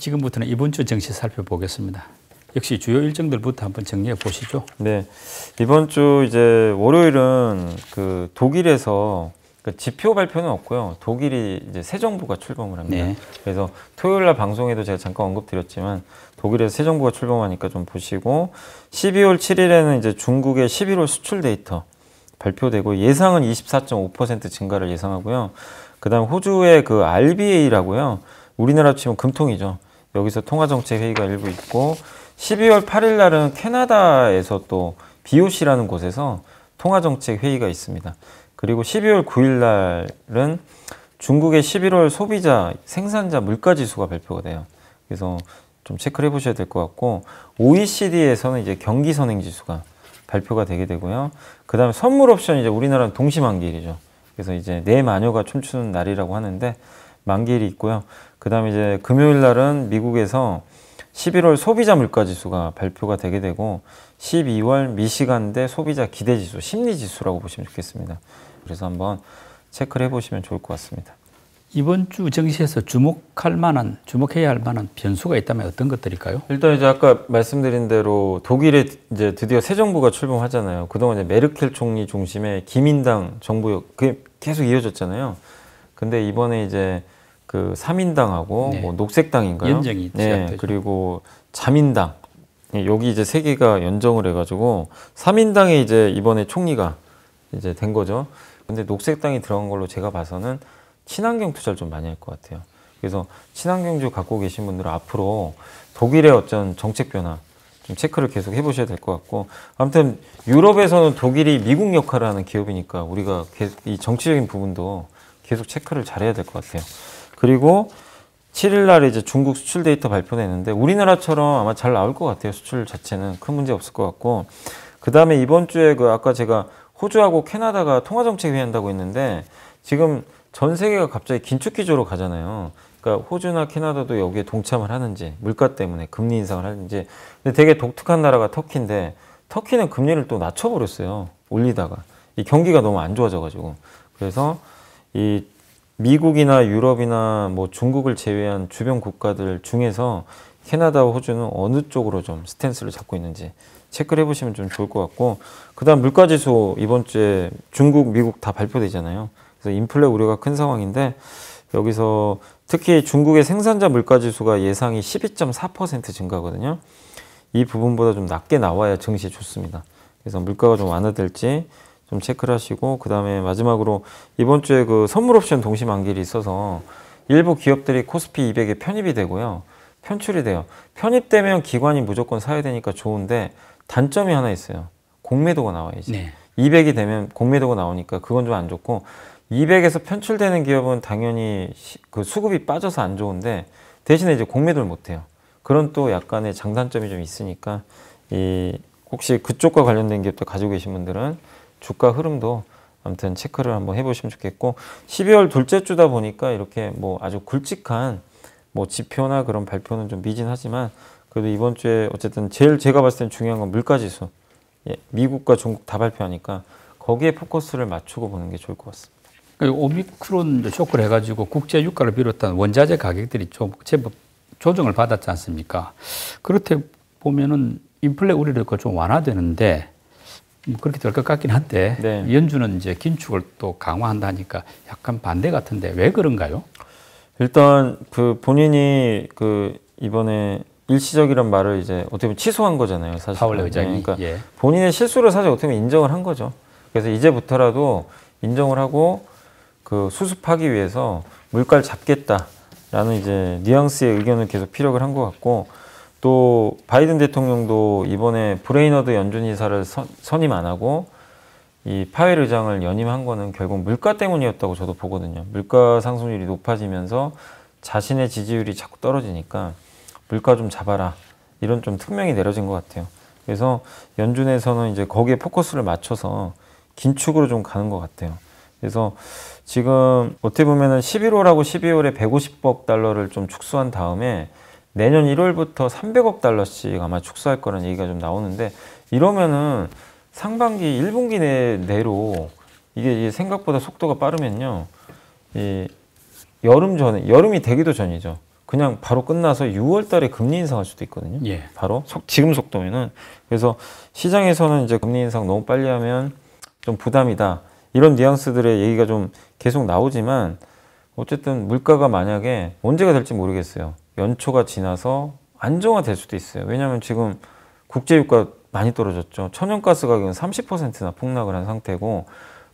지금부터는 이번 주 정시 살펴보겠습니다. 역시 주요 일정들부터 한번 정리해 보시죠. 네. 이번 주 이제 월요일은 그 독일에서 그 지표 발표는 없고요. 독일이 이제 새 정부가 출범을 합니다. 네. 그래서 토요일 날 방송에도 제가 잠깐 언급드렸지만 독일에서 새 정부가 출범하니까 좀 보시고 12월 7일에는 이제 중국의 11월 수출 데이터 발표되고 예상은 24.5% 증가를 예상하고요. 그다음 호주의 그 RBA라고요. 우리나라 치면 금통이죠. 여기서 통화정책회의가 일부 있고 12월 8일 날은 캐나다에서 또 BOC라는 곳에서 통화정책회의가 있습니다. 그리고 12월 9일 날은 중국의 11월 소비자 생산자 물가지수가 발표가 돼요. 그래서 좀 체크를 해보셔야 될 것 같고 OECD에서는 이제 경기 선행 지수가 발표가 되게 되고요. 그 다음에 선물 옵션 이제 우리나라는 동시만기일이죠. 그래서 이제 내 마녀가 춤추는 날이라고 하는데 만기일이 있고요. 그 다음에 이제 금요일 날은 미국에서 11월 소비자 물가지수가 발표가 되게 되고 12월 미시간대 소비자 기대지수, 심리지수라고 보시면 좋겠습니다. 그래서 한번 체크를 해보시면 좋을 것 같습니다. 이번 주 증시에서 주목할 만한, 주목해야 할 만한 변수가 있다면 어떤 것들일까요? 일단 이제 아까 말씀드린 대로 독일에 이제 드디어 새 정부가 출범하잖아요. 그동안 이제 메르켈 총리 중심의 기민당 정부, 그 계속 이어졌잖아요. 근데 이번에 이제 그 삼인당하고 네. 뭐 녹색당인가요? 연정이 네. 그리고 자민당 예, 여기 이제 세 개가 연정을 해가지고 삼인당에 이제 이번에 총리가 이제 된 거죠. 근데 녹색당이 들어간 걸로 제가 봐서는 친환경 투자를 좀 많이 할 것 같아요. 그래서 친환경주 갖고 계신 분들은 앞으로 독일의 어떤 정책 변화 좀 체크를 계속 해보셔야 될 것 같고 아무튼 유럽에서는 독일이 미국 역할을 하는 기업이니까 우리가 이 정치적인 부분도 계속 체크를 잘해야 될 것 같아요. 그리고 7일 날 이제 중국 수출 데이터 발표되는데 우리나라처럼 아마 잘 나올 것 같아요. 수출 자체는 큰 문제 없을 것 같고 그 다음에 이번 주에 그 아까 제가 호주하고 캐나다가 통화 정책 회의한다고 했는데 지금 전 세계가 갑자기 긴축 기조로 가잖아요. 그러니까 호주나 캐나다도 여기에 동참을 하는지 물가 때문에 금리 인상을 하는지 근데 되게 독특한 나라가 터키인데 터키는 금리를 또 낮춰버렸어요. 올리다가 이 경기가 너무 안 좋아져가지고 그래서 이 미국이나 유럽이나 뭐 중국을 제외한 주변 국가들 중에서 캐나다와 호주는 어느 쪽으로 좀 스탠스를 잡고 있는지 체크를 해보시면 좀 좋을 것 같고 그 다음 물가지수 이번 주에 중국, 미국 다 발표되잖아요. 그래서 인플레 우려가 큰 상황인데 여기서 특히 중국의 생산자 물가지수가 예상이 12.4% 증가거든요. 이 부분보다 좀 낮게 나와야 증시에 좋습니다. 그래서 물가가 좀 완화될지 좀 체크를 하시고 그 다음에 마지막으로 이번 주에 그 선물 옵션 동시 만기일이 있어서 일부 기업들이 코스피 200에 편입이 되고요. 편출이 돼요. 편입되면 기관이 무조건 사야 되니까 좋은데 단점이 하나 있어요. 공매도가 나와야지. 네. 200이 되면 공매도가 나오니까 그건 좀 안 좋고 200에서 편출되는 기업은 당연히 그 수급이 빠져서 안 좋은데 대신에 이제 공매도를 못 해요. 그런 또 약간의 장단점이 좀 있으니까 이 혹시 그쪽과 관련된 기업도 가지고 계신 분들은 주가 흐름도 아무튼 체크를 한번 해보시면 좋겠고 12월 둘째 주다 보니까 이렇게 뭐 아주 굵직한 뭐 지표나 그런 발표는 좀 미진하지만 그래도 이번 주에 어쨌든 제일 제가 봤을 땐 중요한 건 물가지수 예, 미국과 중국 다 발표하니까 거기에 포커스를 맞추고 보는 게 좋을 것 같습니다. 그 오미크론 쇼크를 해가지고 국제 유가를 비롯한 원자재 가격들이 좀 제법 뭐 조정을 받았지 않습니까? 그렇게 보면은 인플레 우려가 좀 완화되는데 뭐 그렇게 될 것 같긴 한데 네. 연준은 이제 긴축을 또 강화한다니까 약간 반대 같은데 왜 그런가요? 일단 그 본인이 그 이번에 일시적이란 말을 이제 어떻게 보면 취소한 거잖아요. 사실 파월 의장이 네, 그러니까 예. 본인의 실수를 사실 어떻게 보면 인정을 한 거죠. 그래서 이제부터라도 인정을 하고 그 수습하기 위해서 물가를 잡겠다라는 이제 뉘앙스의 의견을 계속 피력을 한 것 같고 또 바이든 대통령도 이번에 브레이너드 연준 이사를 선, 임안 하고 이 파웰 의장을 연임한 거는 결국 물가 때문이었다고 저도 보거든요. 물가 상승률이 높아지면서 자신의 지지율이 자꾸 떨어지니까 물가 좀 잡아라 이런 좀 특명이 내려진 것 같아요. 그래서 연준에서는 이제 거기에 포커스를 맞춰서 긴축으로 좀 가는 것 같아요. 그래서 지금 어떻게 보면은 11월하고 12월에 150억 달러를 좀 축소한 다음에 내년 1월부터 300억 달러씩 아마 축소할 거라는 얘기가 좀 나오는데 이러면은 상반기 1분기 내, 내로 이게 생각보다 속도가 빠르면요. 이 여름 전에 여름이 되기도 전이죠. 그냥 바로 끝나서 6월 달에 금리 인상할 수도 있거든요. 예. 바로 속, 지금 속도면은 그래서 시장에서는 이제 금리 인상 너무 빨리 하면 좀 부담이다. 이런 뉘앙스들의 얘기가 좀 계속 나오지만 어쨌든 물가가 만약에 언제가 될지 모르겠어요. 연초가 지나서 안정화될 수도 있어요. 왜냐하면 지금 국제유가 많이 떨어졌죠. 천연가스 가격은 30%나 폭락을 한 상태고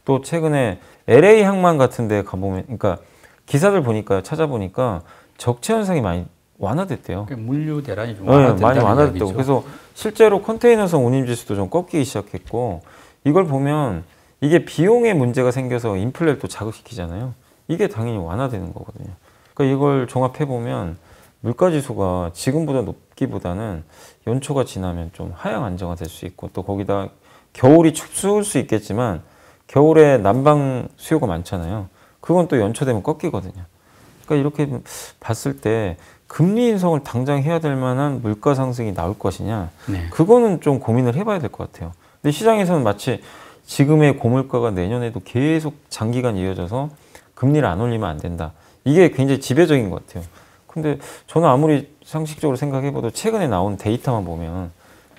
또 최근에 LA 항만 같은 데 가보면 그러니까 기사들 보니까 찾아보니까 적체 현상이 많이 완화됐대요. 물류 대란이 좀 네, 많이 완화됐다고. 그래서 실제로 컨테이너선 운임지수도 좀 꺾이기 시작했고 이걸 보면 이게 비용의 문제가 생겨서 인플레를 또 자극시키잖아요. 이게 당연히 완화되는 거거든요. 그러니까 이걸 종합해 보면 물가 지수가 지금보다 높기보다는 연초가 지나면 좀 하향 안정화 될 수 있고 또 거기다 겨울이 춥을 수 있겠지만 겨울에 난방 수요가 많잖아요. 그건 또 연초 되면 꺾이거든요. 그러니까 이렇게 봤을 때 금리 인상을 당장 해야 될 만한 물가 상승이 나올 것이냐 네. 그거는 좀 고민을 해봐야 될 것 같아요. 근데 시장에서는 마치 지금의 고물가가 내년에도 계속 장기간 이어져서 금리를 안 올리면 안 된다. 이게 굉장히 지배적인 것 같아요. 근데 저는 아무리 상식적으로 생각해봐도 최근에 나온 데이터만 보면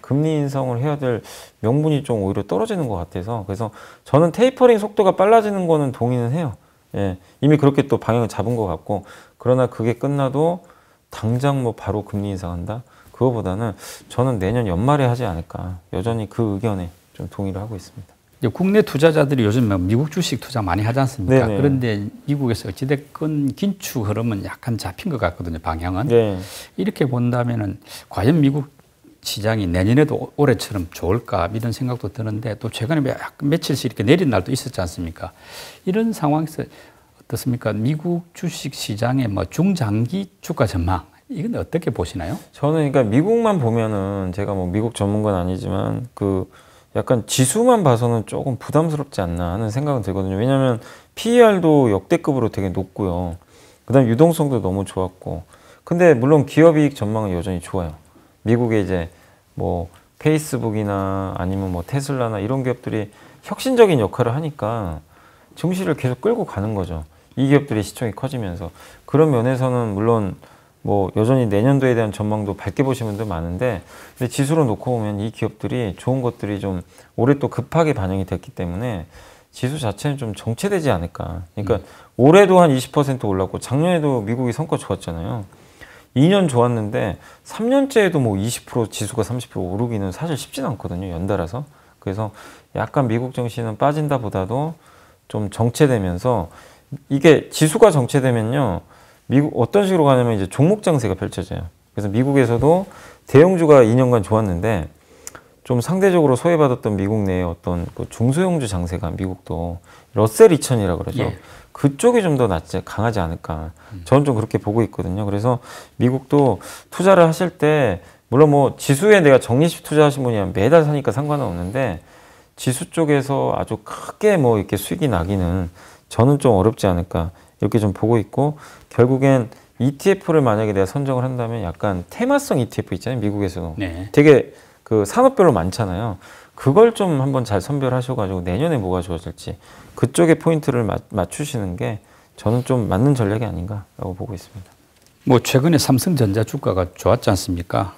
금리 인상을 해야 될 명분이 좀 오히려 떨어지는 것 같아서 그래서 저는 테이퍼링 속도가 빨라지는 거는 동의는 해요. 예, 이미 그렇게 또 방향을 잡은 것 같고 그러나 그게 끝나도 당장 뭐 바로 금리 인상한다? 그거보다는 저는 내년 연말에 하지 않을까 여전히 그 의견에 좀 동의를 하고 있습니다. 국내 투자자들이 요즘 뭐 미국 주식 투자 많이 하지 않습니까? 네네. 그런데 미국에서 어찌됐건 긴축 흐름은 약간 잡힌 것 같거든요, 방향은. 네. 이렇게 본다면은 과연 미국 시장이 내년에도 올해처럼 좋을까 이런 생각도 드는데 또 최근에 몇, 며칠씩 이렇게 내린 날도 있었지 않습니까? 이런 상황에서 어떻습니까? 미국 주식 시장의 뭐 중장기 주가 전망 이건 어떻게 보시나요? 저는 그러니까 미국만 보면은 제가 뭐 미국 전문가는 아니지만 그 약간 지수만 봐서는 조금 부담스럽지 않나 하는 생각은 들거든요. 왜냐하면 PER도 역대급으로 되게 높고요. 그다음 유동성도 너무 좋았고, 근데 물론 기업이익 전망은 여전히 좋아요. 미국의 이제 뭐 페이스북이나 아니면 뭐 테슬라나 이런 기업들이 혁신적인 역할을 하니까 증시를 계속 끌고 가는 거죠. 이 기업들의 시청이 커지면서 그런 면에서는 물론 뭐 여전히 내년도에 대한 전망도 밝게 보시는 분들 많은데 근데 지수로 놓고 보면 이 기업들이 좋은 것들이 좀 올해 또 급하게 반영이 됐기 때문에 지수 자체는 좀 정체되지 않을까. 그러니까 음. 올해도 한 20% 올랐고 작년에도 미국이 성과 좋았잖아요. 2년 좋았는데 3년째에도 뭐 20% 지수가 30% 오르기는 사실 쉽진 않거든요. 연달아서. 그래서 약간 미국 정신은 빠진다 보다도 좀 정체되면서 이게 지수가 정체되면요. 미국 어떤 식으로 가냐면 이제 종목 장세가 펼쳐져요. 그래서 미국에서도 대형주가 2년간 좋았는데 좀 상대적으로 소외받았던 미국 내에 어떤 그 중소형주 장세가 미국도 러셀 2000이라 고 그러죠. 예. 그쪽이 좀 더 낫지 강하지 않을까. 음. 저는 좀 그렇게 보고 있거든요. 그래서 미국도 투자를 하실 때 물론 뭐 지수에 내가 정리식 투자하신 분이면 매달 사니까 상관은 없는데 지수 쪽에서 아주 크게 뭐 이렇게 수익이 나기는 저는 좀 어렵지 않을까. 이렇게 좀 보고 있고 결국엔 ETF를 만약에 내가 선정을 한다면 약간 테마성 ETF 있잖아요 미국에서도 네. 되게 그 산업별로 많잖아요 그걸 좀 한번 잘 선별하셔가지고 내년에 뭐가 좋아질지 그쪽에 포인트를 마, 맞추시는 게 저는 좀 맞는 전략이 아닌가라고 보고 있습니다. 뭐 최근에 삼성전자 주가가 좋았지 않습니까?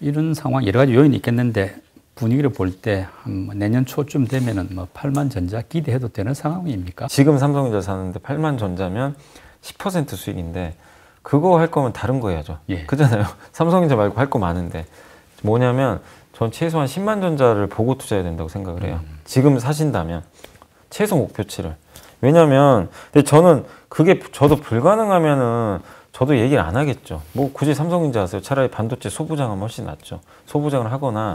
이런 상황 여러 가지 요인이 있겠는데 분위기를 볼때 뭐 내년 초쯤 되면은 뭐 8만 전자 기대해도 되는 상황입니까? 지금 삼성전자 사는데 8만 전자면 10% 수익인데 그거 할 거면 다른 거 해야죠. 예. 그잖아요. 삼성전자 말고 할 거 많은데 뭐냐면 전 최소한 10만 전자를 보고 투자해야 된다고 생각을 해요. 음. 지금 사신다면 최소 목표치를. 왜냐면 근데 저는 그게 저도 불가능하면은 저도 얘기를 안 하겠죠. 뭐 굳이 삼성전자 하세요. 차라리 반도체 소부장하면 훨씬 낫죠. 소부장을 하거나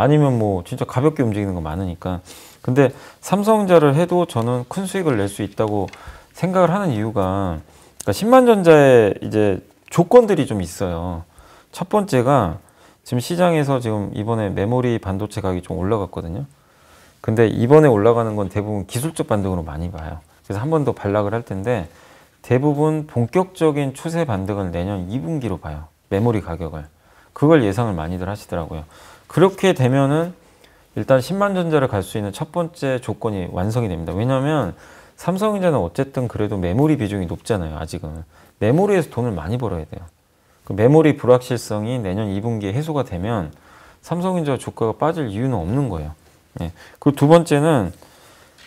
아니면 뭐 진짜 가볍게 움직이는 거 많으니까 근데 삼성전자를 해도 저는 큰 수익을 낼 수 있다고 생각을 하는 이유가 그러니까 10만 전자의 이제 조건들이 좀 있어요. 첫 번째가 지금 시장에서 지금 이번에 메모리 반도체 가격이 좀 올라갔거든요. 근데 이번에 올라가는 건 대부분 기술적 반등으로 많이 봐요. 그래서 한 번 더 반락을 할 텐데 대부분 본격적인 추세 반등을 내년 2분기로 봐요. 메모리 가격을. 그걸 예상을 많이들 하시더라고요. 그렇게 되면은 일단 10만 전자를 갈 수 있는 첫 번째 조건이 완성이 됩니다. 왜냐하면 삼성전자는 어쨌든 그래도 메모리 비중이 높잖아요. 아직은 메모리에서 돈을 많이 벌어야 돼요. 그 메모리 불확실성이 내년 2분기에 해소가 되면 삼성전자 주가가 빠질 이유는 없는 거예요. 예. 그리고 두 번째는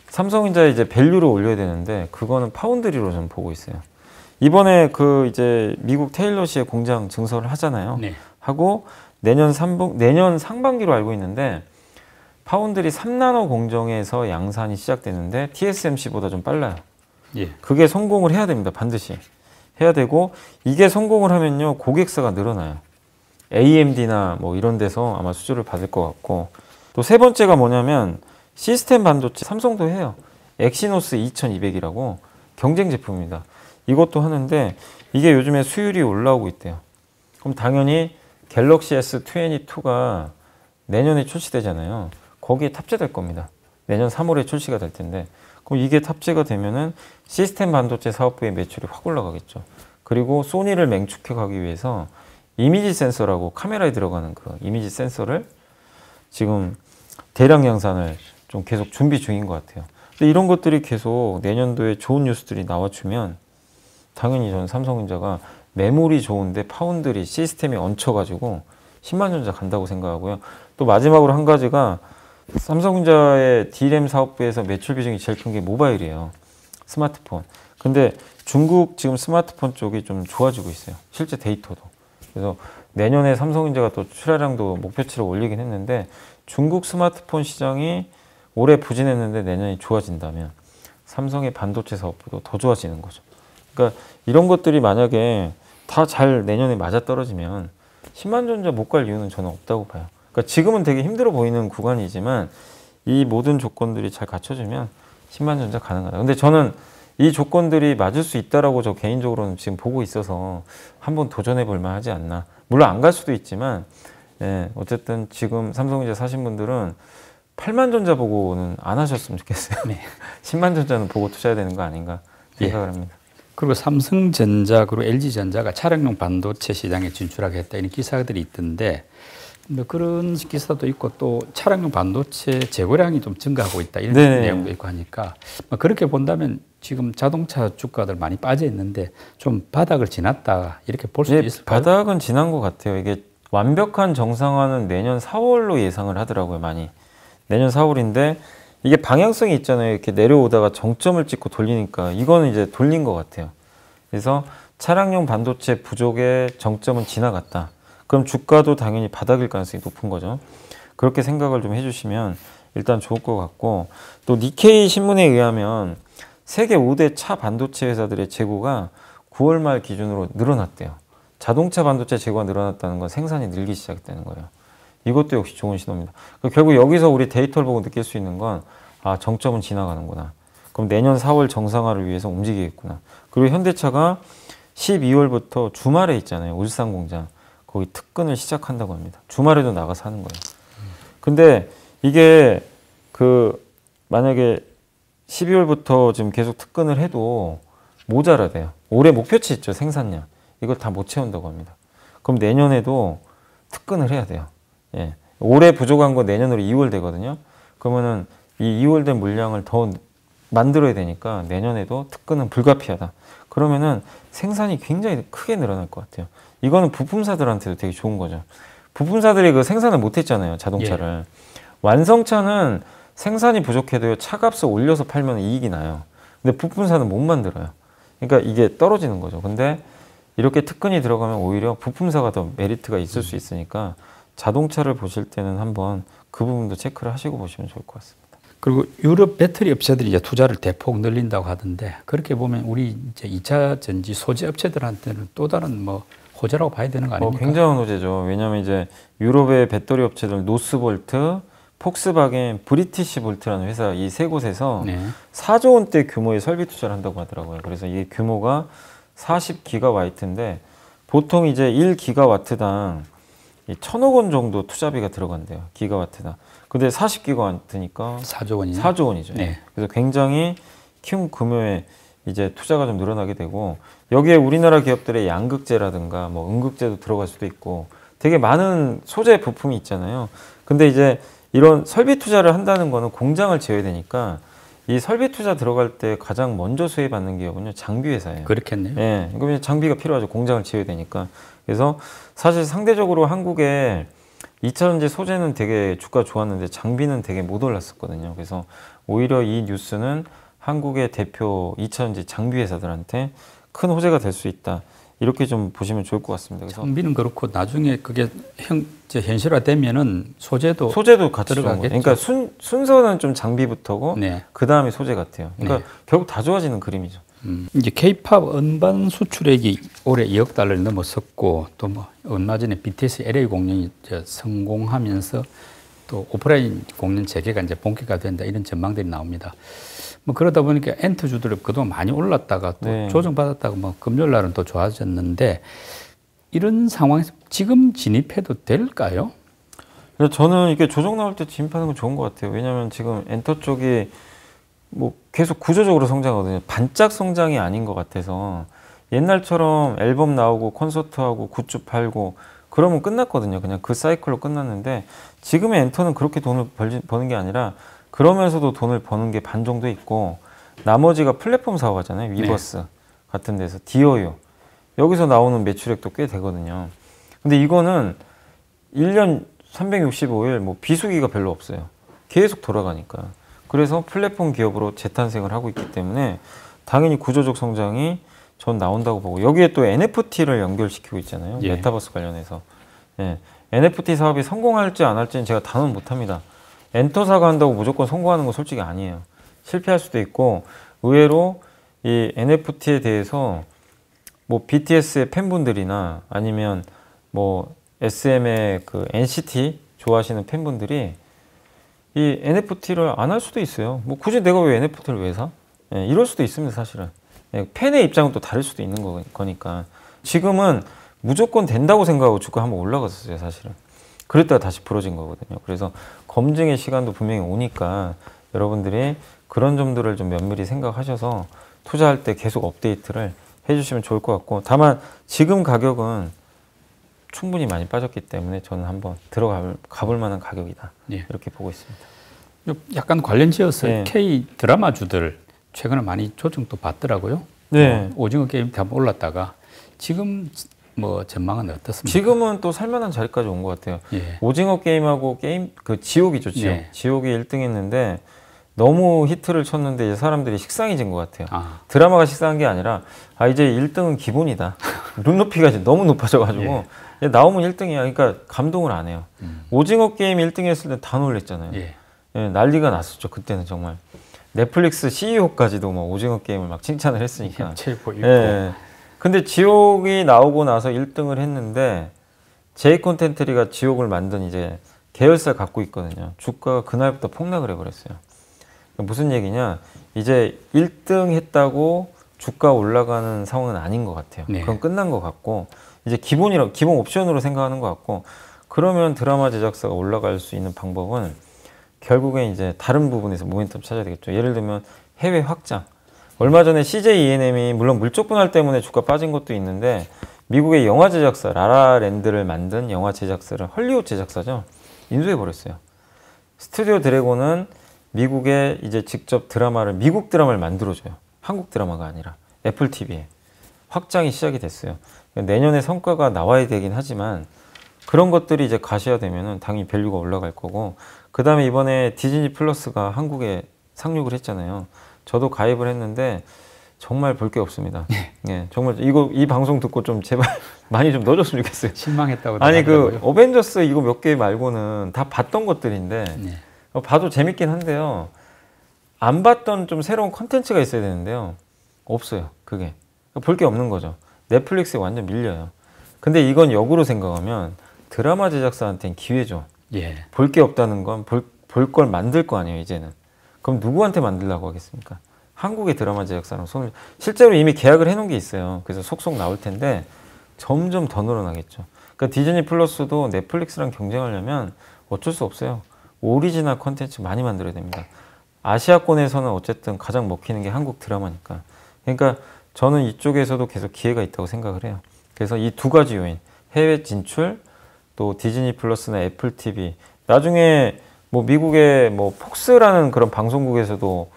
삼성전자 이제 밸류를 올려야 되는데 그거는 파운드리로 저는 보고 있어요. 이번에 그 이제 미국 테일러 시의 공장 증설을 하잖아요. 네. 하고 내년 삼분 내년 상반기로 알고 있는데 파운드리 3나노 공정에서 양산이 시작되는데 TSMC보다 좀 빨라요. 예. 그게 성공을 해야 됩니다. 반드시. 해야 되고 이게 성공을 하면요. 고객사가 늘어나요. AMD나 뭐 이런 데서 아마 수주를 받을 것 같고 또 세 번째가 뭐냐면 시스템 반도체 삼성도 해요. 엑시노스 2200이라고 경쟁 제품입니다. 이것도 하는데 이게 요즘에 수율이 올라오고 있대요. 그럼 당연히 갤럭시 S22가 내년에 출시되잖아요. 거기에 탑재될 겁니다. 내년 3월에 출시가 될 텐데 그럼 이게 탑재가 되면은 시스템 반도체 사업부의 매출이 확 올라가겠죠. 그리고 소니를 맹축해 가기 위해서 이미지 센서라고 카메라에 들어가는 그 이미지 센서를 지금 대량 양산을 좀 계속 준비 중인 것 같아요. 근데 이런 것들이 계속 내년도에 좋은 뉴스들이 나와주면 당연히 저는 삼성전자가 메모리 좋은데 파운드리 시스템이 얹혀가지고 10만전자 간다고 생각하고요. 또 마지막으로 한 가지가 삼성전자의 D램 사업부에서 매출 비중이 제일 큰 게 모바일이에요. 스마트폰. 근데 중국 지금 스마트폰 쪽이 좀 좋아지고 있어요. 실제 데이터도. 그래서 내년에 삼성전자가 또 출하량도 목표치를 올리긴 했는데 중국 스마트폰 시장이 올해 부진했는데 내년이 좋아진다면 삼성의 반도체 사업도 부더 좋아지는 거죠. 그러니까 이런 것들이 만약에 다잘 내년에 맞아떨어지면 10만 전자 못 갈 이유는 저는 없다고 봐요. 그러니까 지금은 되게 힘들어 보이는 구간이지만 이 모든 조건들이 잘 갖춰지면 10만 전자 가능하다. 근데 저는 이 조건들이 맞을 수 있다라고 저 개인적으로는 지금 보고 있어서 한번 도전해 볼 만하지 않나. 물론 안 갈 수도 있지만 예, 어쨌든 지금 삼성전자 사신 분들은 8만 전자 보고는 안 하셨으면 좋겠어요. 네. 10만 전자는 보고 투자해야 되는 거 아닌가 예. 생각을 예. 합니다. 그리고 삼성전자 그리고 LG전자가 차량용 반도체 시장에 진출하게 했다 이런 기사들이 있던데 근데 뭐 그런 기사도 있고 또 차량용 반도체 재고량이 좀 증가하고 있다 이런 네. 내용도 있고 하니까 뭐 그렇게 본다면 지금 자동차 주가들 많이 빠져 있는데 좀 바닥을 지났다 이렇게 볼수도 네, 있을까요? 바닥은 지난 것 같아요. 이게 완벽한 정상화는 내년 4월로 예상을 하더라고요 많이 내년 4월인데 이게 방향성이 있잖아요. 이렇게 내려오다가 정점을 찍고 돌리니까 이거는 이제 돌린 것 같아요. 그래서 차량용 반도체 부족의 정점은 지나갔다. 그럼 주가도 당연히 바닥일 가능성이 높은 거죠. 그렇게 생각을 좀 해주시면 일단 좋을 것 같고 또 니케이 신문에 의하면 세계 5대 차 반도체 회사들의 재고가 9월 말 기준으로 늘어났대요. 자동차 반도체 재고가 늘어났다는 건 생산이 늘기 시작했다는 거예요. 이것도 역시 좋은 신호입니다. 그 결국 여기서 우리 데이터를 보고 느낄 수 있는 건 아, 정점은 지나가는구나. 그럼 내년 4월 정상화를 위해서 움직이겠구나. 그리고 현대차가 12월부터 주말에 있잖아요. 울산 공장. 거기 특근을 시작한다고 합니다. 주말에도 나가서 하는 거예요. 근데 이게 그 만약에 12월부터 지금 계속 특근을 해도 모자라대요. 올해 목표치 있죠. 생산량. 이걸 다 못 채운다고 합니다. 그럼 내년에도 특근을 해야 돼요. 예. 올해 부족한 거 내년으로 2월 되거든요. 그러면은 이 2월 된 물량을 더 만들어야 되니까 내년에도 특근은 불가피하다. 그러면은 생산이 굉장히 크게 늘어날 것 같아요. 이거는 부품사들한테도 되게 좋은 거죠. 부품사들이 그 생산을 못 했잖아요. 자동차를. 예. 완성차는 생산이 부족해도 차값을 올려서 팔면 이익이 나요. 근데 부품사는 못 만들어요. 그러니까 이게 떨어지는 거죠. 근데 이렇게 특근이 들어가면 오히려 부품사가 더 메리트가 있을 음. 수 있으니까 자동차를 보실 때는 한번 그 부분도 체크를 하시고 보시면 좋을 것 같습니다. 그리고 유럽 배터리 업체들이 이제 투자를 대폭 늘린다고 하던데 그렇게 보면 우리 이제 2차 전지 소재 업체들한테는 또 다른 뭐 호재라고 봐야 되는 거 어, 아닙니까? 어, 굉장한 호재죠. 왜냐하면 이제 유럽의 배터리 업체들 노스볼트, 폭스바겐, 브리티시 볼트라는 회사 이 세 곳에서 네. 4조 원대 규모의 설비 투자를 한다고 하더라고요. 그래서 이 규모가 40기가와트인데 보통 이제 1기가와트당 이 천억 원 정도 투자비가 들어간대요. 기가와트나. 근데 사십 기가와트니까사조 원이 4조 원이죠. 네. 그래서 굉장히 키움 금요에 이제 투자가 좀 늘어나게 되고 여기에 우리나라 기업들의 양극재라든가 뭐 음극재도 들어갈 수도 있고 되게 많은 소재 부품이 있잖아요. 근데 이제 이런 설비 투자를 한다는 거는 공장을 지어야 되니까 이 설비 투자 들어갈 때 가장 먼저 수혜받는 기업은요 장비 회사예요. 그렇겠네요. 예, 그러면 장비가 필요하죠. 공장을 지어야 되니까. 그래서 사실 상대적으로 한국에 2차전지 소재는 되게 주가 좋았는데 장비는 되게 못 올랐었거든요. 그래서 오히려 이 뉴스는 한국의 대표 2차전지 장비 회사들한테 큰 호재가 될 수 있다. 이렇게 좀 보시면 좋을 것 같습니다. 그래서 장비는 그렇고 나중에 그게 현, 현실화되면은 소재도 소재도 같이 들어가겠죠. 그러니까 순, 순서는 좀 장비부터고 네. 그 다음에 소재 같아요. 그러니까 네. 결국 다 좋아지는 그림이죠. 음, 이제 K-팝 음반 수출액이 올해 2억 달러를 넘어섰고 또 뭐 얼마 전에 BTS LA 공연이 성공하면서 또 오프라인 공연 재개가 이제 본격화 된다 이런 전망들이 나옵니다. 뭐 그러다 보니까 엔트 주들이 그동안 많이 올랐다가 또 네. 조정받았다가 뭐 금요일 날은 또 좋아졌는데 이런 상황에서 지금 진입해도 될까요? 저는 이게 조정 나올 때 진입하는 건 좋은 것 같아요. 왜냐하면 지금 엔터 쪽이 뭐 계속 구조적으로 성장하거든요. 반짝 성장이 아닌 것 같아서 옛날처럼 앨범 나오고 콘서트하고 굿즈 팔고 그러면 끝났거든요. 그냥 그 사이클로 끝났는데 지금의 엔터는 그렇게 돈을 벌지, 버는 게 아니라 그러면서도 돈을 버는 게 반 정도 있고 나머지가 플랫폼 사업 하잖아요. 네. 위버스 네. 같은 데서 디어유 여기서 나오는 매출액도 꽤 되거든요. 근데 이거는 1년 365일 뭐 비수기가 별로 없어요. 계속 돌아가니까. 그래서 플랫폼 기업으로 재탄생을 하고 있기 때문에 당연히 구조적 성장이 전 나온다고 보고 여기에 또 NFT를 연결시키고 있잖아요. 예. 메타버스 관련해서. 예. NFT 사업이 성공할지 안 할지는 제가 단언 못합니다. 엔터사가 한다고 무조건 성공하는 건 솔직히 아니에요. 실패할 수도 있고 의외로 이 NFT에 대해서 뭐 BTS의 팬분들이나 아니면 뭐 SM의 그 NCT 좋아하시는 팬분들이 이 NFT를 안 할 수도 있어요. 뭐 굳이 내가 왜 NFT를 왜 사? 예, 이럴 수도 있습니다, 사실은. 예, 팬의 입장은 또 다를 수도 있는 거, 니까 지금은 무조건 된다고 생각하고 주가 한번 올라갔었어요, 사실은. 그랬다가 다시 부러진 거거든요. 그래서 검증의 시간도 분명히 오니까 여러분들이 그런 점들을 좀 면밀히 생각하셔서 투자할 때 계속 업데이트를 해주시면 좋을 것 같고 다만 지금 가격은 충분히 많이 빠졌기 때문에 저는 한번 들어가 가볼 만한 가격이다 예. 이렇게 보고 있습니다. 약간 관련지어서 네. K 드라마주들 최근에 많이 조정도 받더라고요. 네. 어, 오징어 게임 다 올랐다가 지금 뭐 전망은 어떻습니까? 지금은 또 살만한 자리까지 온 것 같아요. 예. 오징어 게임하고 게임 그 지옥이죠, 지옥. 예. 지옥이 1등했는데 너무 히트를 쳤는데 이제 사람들이 식상해진 것 같아요. 아. 드라마가 식상한 게 아니라 아 이제 1등은 기본이다. 눈높이가 너무 높아져가지고 예. 나오면 1등이야. 그러니까 감동을 안 해요. 음. 오징어 게임 1등 했을 때 다 놀랬잖아요. 예. 예, 난리가 났었죠. 그때는 정말 넷플릭스 CEO까지도 막 뭐 오징어 게임을 막 칭찬을 했으니까. 최고 예. 근데 지옥이 나오고 나서 1등을 했는데 제이 콘텐트리가 지옥을 만든 이제 계열사 갖고 있거든요. 주가가 그날부터 폭락을 해버렸어요. 무슨 얘기냐? 이제 1등 했다고 주가 올라가는 상황은 아닌 것 같아요. 네. 그럼 끝난 것 같고 이제 기본이라 기본 옵션으로 생각하는 것 같고 그러면 드라마 제작사가 올라갈 수 있는 방법은 결국엔 이제 다른 부분에서 모멘텀 찾아야 되겠죠. 예를 들면 해외 확장. 얼마 전에 CJ E&M이 물론 물적 분할 때문에 주가 빠진 것도 있는데 미국의 영화 제작사 라라랜드를 만든 영화 제작사를 헐리우드 제작사죠. 인수해 버렸어요. 스튜디오 드래곤은 미국에 이제 직접 드라마를 미국 드라마를 만들어줘요. 한국 드라마가 아니라 애플 TV에 확장이 시작이 됐어요. 내년에 성과가 나와야 되긴 하지만 그런 것들이 이제 가셔야되면 당연히 밸류가 올라갈 거고 그 다음에 이번에 디즈니 플러스가 한국에 상륙을 했잖아요. 저도 가입을 했는데 정말 볼 게 없습니다. 예. 예. 정말 이거 이 방송 듣고 좀 제발 많이 좀 넣어줬으면 좋겠어요. 실망했다고. 아니 그 어벤져스 이거 몇 개 말고는 다 봤던 것들인데 예. 봐도 재밌긴 한데요. 안 봤던 좀 새로운 컨텐츠가 있어야 되는데요. 없어요. 그게. 볼 게 없는 거죠. 넷플릭스에 완전 밀려요. 근데 이건 역으로 생각하면 드라마 제작사한테는 기회죠. 예. 볼 게 없다는 건 볼 걸 만들 거 아니에요, 이제는. 그럼 누구한테 만들라고 하겠습니까? 한국의 드라마 제작사랑 손을 실제로 이미 계약을 해 놓은 게 있어요. 그래서 속속 나올 텐데 점점 더 늘어나겠죠. 그러니까 디즈니 플러스도 넷플릭스랑 경쟁하려면 어쩔 수 없어요. 오리지널 컨텐츠 많이 만들어야 됩니다. 아시아권에서는 어쨌든 가장 먹히는 게 한국 드라마니까. 그러니까 저는 이쪽에서도 계속 기회가 있다고 생각을 해요. 그래서 이 두 가지 요인, 해외 진출, 또 디즈니 플러스나 애플 TV, 나중에 뭐 미국의 뭐 폭스라는 그런 방송국에서도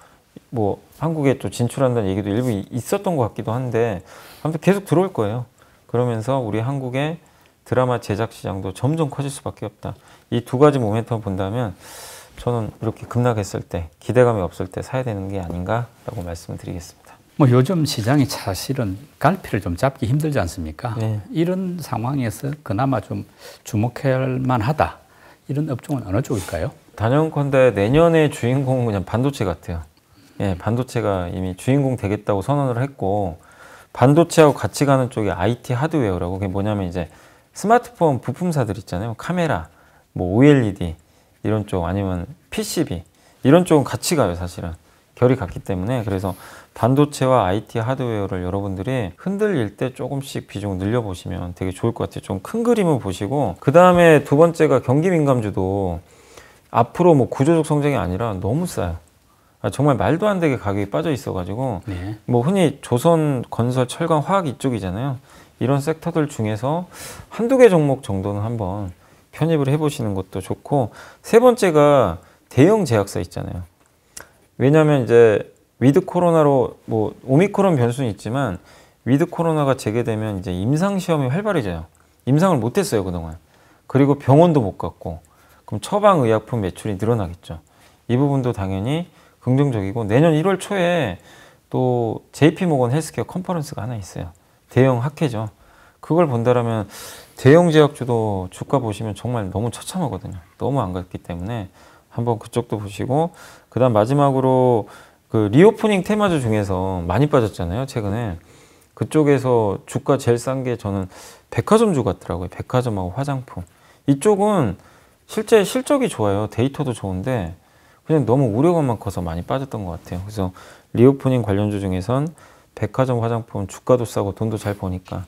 뭐 한국에 또 진출한다는 얘기도 일부 있었던 것 같기도 한데 아무튼 계속 들어올 거예요. 그러면서 우리 한국의 드라마 제작 시장도 점점 커질 수밖에 없다. 이 두 가지 모멘텀 본다면 저는 이렇게 급락했을 때 기대감이 없을 때 사야 되는 게 아닌가라고 말씀드리겠습니다. 뭐 요즘 시장이 사실은 갈피를 좀 잡기 힘들지 않습니까? 네. 이런 상황에서 그나마 좀 주목할 만하다. 이런 업종은 어느 쪽일까요? 단연컨대 내년의 주인공은 그냥 반도체 같아요. 예, 반도체가 이미 주인공 되겠다고 선언을 했고 반도체하고 같이 가는 쪽이 IT 하드웨어라고 그게 뭐냐면 이제 스마트폰 부품사들 있잖아요. 카메라, 뭐 OLED 이런 쪽 아니면 PCB 이런 쪽은 같이 가요 사실은 결이 같기 때문에 그래서 반도체와 IT 하드웨어를 여러분들이 흔들릴 때 조금씩 비중 늘려보시면 되게 좋을 것 같아요 좀 큰 그림을 보시고 그 다음에 두 번째가 경기 민감주도 앞으로 뭐 구조적 성장이 아니라 너무 싸요 아, 정말 말도 안 되게 가격이 빠져 있어 가지고 네. 뭐 흔히 조선 건설 철강 화학 이쪽이잖아요 이런 섹터들 중에서 한두 개 종목 정도는 한번 편입을 해보시는 것도 좋고 세 번째가 대형 제약사 있잖아요. 왜냐하면 이제 위드 코로나로 뭐 오미크론 변수는 있지만 위드 코로나가 재개되면 이제 임상 시험이 활발해져요. 임상을 못했어요 그동안. 그리고 병원도 못 갔고 그럼 처방 의약품 매출이 늘어나겠죠. 이 부분도 당연히 긍정적이고 내년 1월 초에 또 JP 모건 헬스케어 컨퍼런스가 하나 있어요. 대형 학회죠. 그걸 본다라면 대형 제약주도 주가 보시면 정말 너무 처참하거든요. 너무 안 갔기 때문에 한번 그쪽도 보시고 그다음 마지막으로 그 리오프닝 테마주 중에서 많이 빠졌잖아요. 최근에 그쪽에서 주가 제일 싼 게 저는 백화점주 같더라고요. 백화점하고 화장품 이쪽은 실제 실적이 좋아요. 데이터도 좋은데 그냥 너무 우려감만 커서 많이 빠졌던 것 같아요. 그래서 리오프닝 관련주 중에선 백화점 화장품 주가도 싸고 돈도 잘 버니까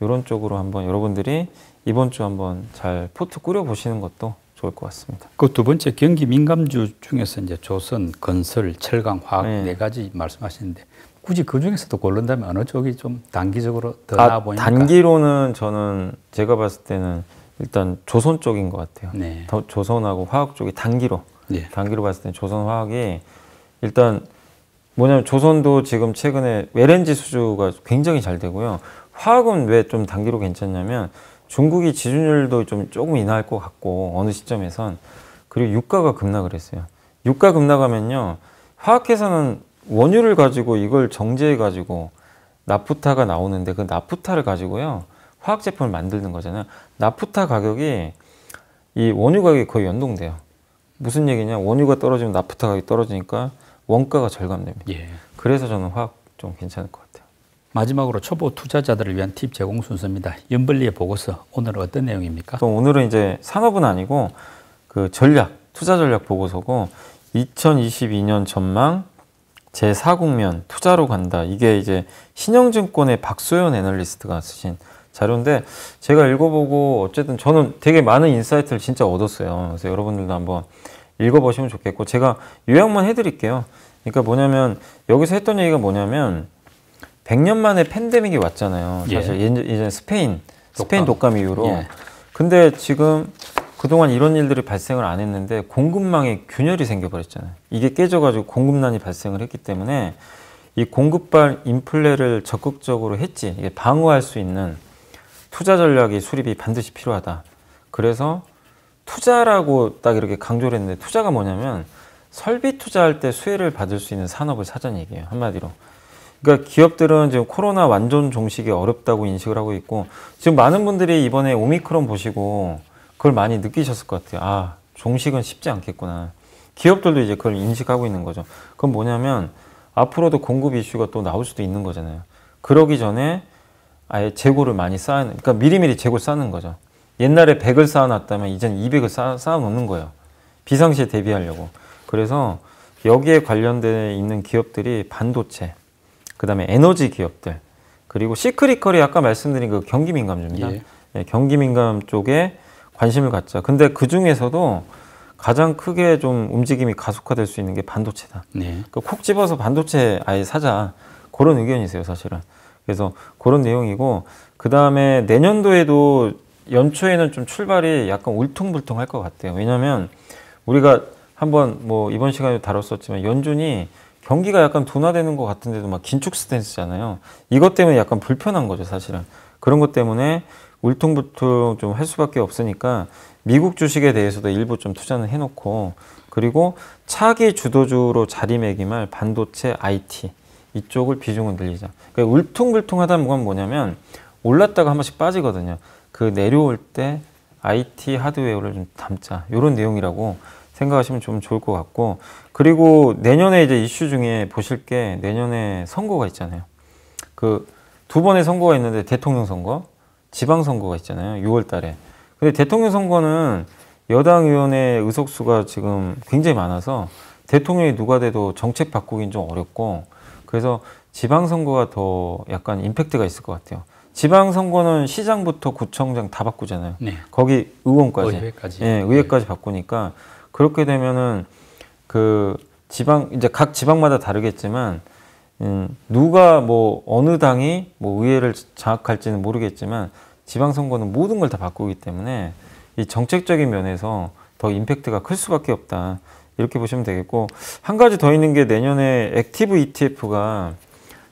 이런 쪽으로 한번 여러분들이 이번 주 한번 잘 포트 꾸려 보시는 것도 좋을 것 같습니다. 그 두 번째 경기 민감주 중에서 이제 조선, 건설, 철강, 화학 네, 네 가지 말씀하시는데 굳이 그 중에서도 고른다면 어느 쪽이 좀 단기적으로 더 아, 나아 보입니까? 단기로는 저는 제가 봤을 때는 일단 조선 쪽인 것 같아요. 네. 조선하고 화학 쪽이 단기로 네. 단기로 봤을 때 조선 화학이 일단 뭐냐면 조선도 지금 최근에 LNG 수주가 굉장히 잘 되고요. 화학은 왜 좀 단기로 괜찮냐면 중국이 지준율도 좀 조금 인하할 것 같고 어느 시점에선 그리고 유가가 급락을 했어요. 유가 급락하면요. 화학회사는 원유를 가지고 이걸 정제해 가지고 나프타가 나오는데 그 나프타를 가지고요. 화학 제품을 만드는 거잖아요. 나프타 가격이 이 원유 가격이 거의 연동돼요. 무슨 얘기냐? 원유가 떨어지면 나프타 가격이 떨어지니까 원가가 절감됩니다. 예. 그래서 저는 화학 좀 괜찮을 것 같아요. 마지막으로 초보 투자자들을 위한 팁 제공 순서입니다. 연블리의 보고서 오늘 어떤 내용입니까? 오늘은 이제 산업은 아니고 그 전략 투자 전략 보고서고 2022년 전망 제4국면 투자로 간다. 이게 이제 신영증권의 박소연 애널리스트가 쓰신 자료인데 제가 읽어보고 어쨌든 저는 되게 많은 인사이트를 진짜 얻었어요. 그래서 여러분들도 한번 읽어보시면 좋겠고 제가 요약만 해드릴게요. 그러니까 뭐냐면 여기서 했던 얘기가 뭐냐면 100년 만에 팬데믹이 왔잖아요. 예. 사실 예. 예전 스페인 스페인 독감, 독감 이후로. 예. 근데 지금 그동안 이런 일들이 발생을 안 했는데 공급망에 균열이 생겨버렸잖아요. 이게 깨져가지고 공급난이 발생을 했기 때문에 이 공급발 인플레를 적극적으로 했지 이게 방어할 수 있는 투자 전략이 수립이 반드시 필요하다. 그래서 투자라고 딱 이렇게 강조를 했는데 투자가 뭐냐면 설비 투자할 때 수혜를 받을 수 있는 산업을 사전 얘기예요 한마디로 그러니까 기업들은 지금 코로나 완전 종식이 어렵다고 인식을 하고 있고 지금 많은 분들이 이번에 오미크론 보시고 그걸 많이 느끼셨을 것 같아요. 아 종식은 쉽지 않겠구나. 기업들도 이제 그걸 인식하고 있는 거죠. 그건 뭐냐면 앞으로도 공급 이슈가 또 나올 수도 있는 거잖아요. 그러기 전에 아예 재고를 많이 쌓아 그러니까 미리미리 재고를 쌓는 거죠. 옛날에 100을 쌓아놨다면 이젠 200을 쌓아, 쌓아놓는 거예요. 비상시에 대비하려고. 그래서 여기에 관련돼 있는 기업들이 반도체, 그 다음에 에너지 기업들, 그리고 시크릿컬이 아까 말씀드린 그 경기 민감주입니다. 예. 예, 경기 민감 쪽에 관심을 갖죠 근데 그 중에서도 가장 크게 좀 움직임이 가속화될 수 있는 게 반도체다. 네. 그콕 그러니까 집어서 반도체 아예 사자. 그런 의견이세요, 사실은. 그래서 그런 내용이고 그 다음에 내년도에도 연초에는 좀 출발이 약간 울퉁불퉁할 것 같아요. 왜냐하면 우리가 한번 뭐 이번 시간에 다뤘었지만 연준이 경기가 약간 둔화되는 것 같은데도 막 긴축 스탠스잖아요. 이것 때문에 약간 불편한 거죠, 사실은. 그런 것 때문에 울퉁불퉁 좀 할 수밖에 없으니까 미국 주식에 대해서도 일부 좀 투자는 해놓고 그리고 차기 주도주로 자리매김할 반도체 IT 이쪽을 비중을 늘리자. 그러니까 울퉁불퉁하다는 건 뭐냐면 올랐다가 한 번씩 빠지거든요. 그 내려올 때 IT 하드웨어를 좀 담자. 이런 내용이라고 생각하시면 좀 좋을 것 같고 그리고 내년에 이제 이슈 중에 보실 게 내년에 선거가 있잖아요. 그 두 번의 선거가 있는데 대통령 선거, 지방 선거가 있잖아요. 6월 달에. 근데 대통령 선거는 여당 의원의 의석수가 지금 굉장히 많아서 대통령이 누가 돼도 정책 바꾸긴 좀 어렵고 그래서 지방 선거가 더 약간 임팩트가 있을 것 같아요. 지방 선거는 시장부터 구청장 다 바꾸잖아요. 네. 거기 의원까지, 의회까지, 예, 의회까지 네. 바꾸니까 그렇게 되면은 그 지방 이제 각 지방마다 다르겠지만 음, 누가 뭐 어느 당이 뭐 의회를 장악할지는 모르겠지만 지방 선거는 모든 걸 다 바꾸기 때문에 이 정책적인 면에서 더 임팩트가 클 수밖에 없다 이렇게 보시면 되겠고 한 가지 더 있는 게 내년에 액티브 ETF가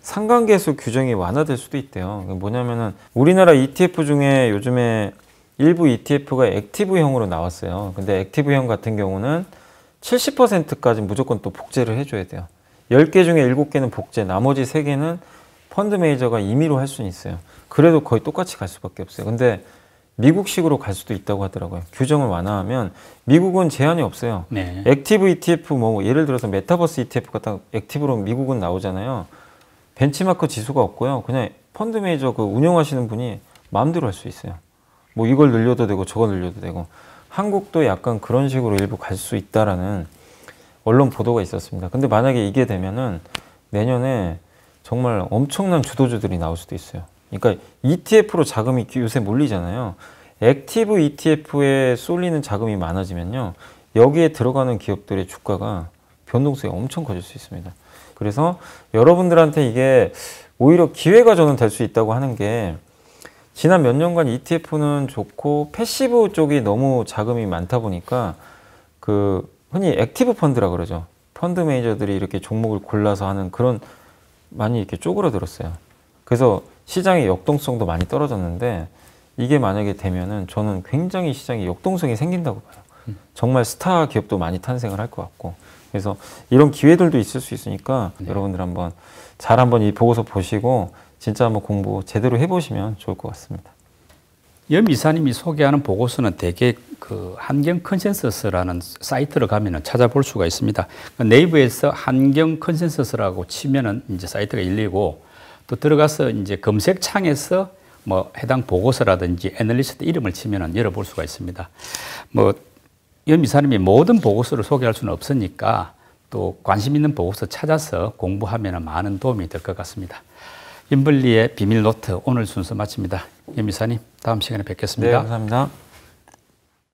상관계수 규정이 완화될 수도 있대요. 뭐냐면은 우리나라 ETF 중에 요즘에 일부 ETF가 액티브형으로 나왔어요. 근데 액티브형 같은 경우는 70%까지 무조건 또 복제를 해줘야 돼요. 10개 중에 7개는 복제, 나머지 3개는 펀드 매니저가 임의로 할 수는 있어요. 그래도 거의 똑같이 갈 수밖에 없어요. 근데 미국식으로 갈 수도 있다고 하더라고요. 규정을 완화하면 미국은 제한이 없어요. 네. 액티브 ETF 뭐 예를 들어서 메타버스 ETF가 딱 액티브로 미국은 나오잖아요. 벤치마크 지수가 없고요. 그냥 펀드 매니저 그 운영하시는 분이 마음대로 할 수 있어요. 뭐 이걸 늘려도 되고 저거 늘려도 되고 한국도 약간 그런 식으로 일부 갈 수 있다라는 언론 보도가 있었습니다. 근데 만약에 이게 되면은 내년에 정말 엄청난 주도주들이 나올 수도 있어요. 그러니까 ETF로 자금이 요새 몰리잖아요. 액티브 ETF에 쏠리는 자금이 많아지면요. 여기에 들어가는 기업들의 주가가 변동성이 엄청 커질 수 있습니다. 그래서 여러분들한테 이게 오히려 기회가 저는 될 수 있다고 하는 게 지난 몇 년간 ETF는 좋고 패시브 쪽이 너무 자금이 많다 보니까 그 흔히 액티브 펀드라 그러죠. 펀드 매니저들이 이렇게 종목을 골라서 하는 그런 많이 이렇게 쪼그러들었어요 그래서 시장의 역동성도 많이 떨어졌는데 이게 만약에 되면은 저는 굉장히 시장에 역동성이 생긴다고 봐요. 정말 스타 기업도 많이 탄생을 할 것 같고 그래서 이런 기회들도 있을 수 있으니까 네. 여러분들 한번 잘 한번 이 보고서 보시고 진짜 한번 공부 제대로 해보시면 좋을 것 같습니다. 염 이사님이 소개하는 보고서는 대개 그 환경 컨센서스라는 사이트를 가면은 찾아볼 수가 있습니다. 그 네이버에서 환경 컨센서스라고 치면은 이제 사이트가 열리고 또 들어가서 이제 검색창에서 뭐 해당 보고서라든지 애널리스트 이름을 치면은 열어볼 수가 있습니다. 뭐 염 이사님이 모든 보고서를 소개할 수는 없으니까 또 관심 있는 보고서 찾아서 공부하면 많은 도움이 될 것 같습니다. 임블리의 비밀 노트 오늘 순서 마칩니다. 임 이사님, 다음 시간에 뵙겠습니다. 네, 감사합니다.